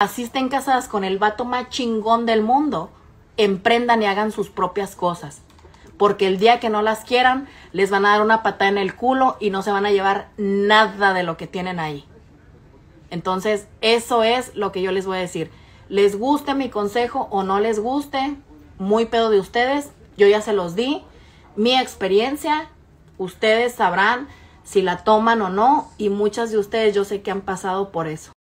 así estén casadas con el vato más chingón del mundo, emprendan y hagan sus propias cosas. Porque el día que no las quieran, les van a dar una patada en el culo y no se van a llevar nada de lo que tienen ahí. Entonces, eso es lo que yo les voy a decir. Les guste mi consejo o no les guste, muy pedo de ustedes. Yo ya se los di. Mi experiencia, ustedes sabrán si la toman o no. Y muchas de ustedes yo sé que han pasado por eso.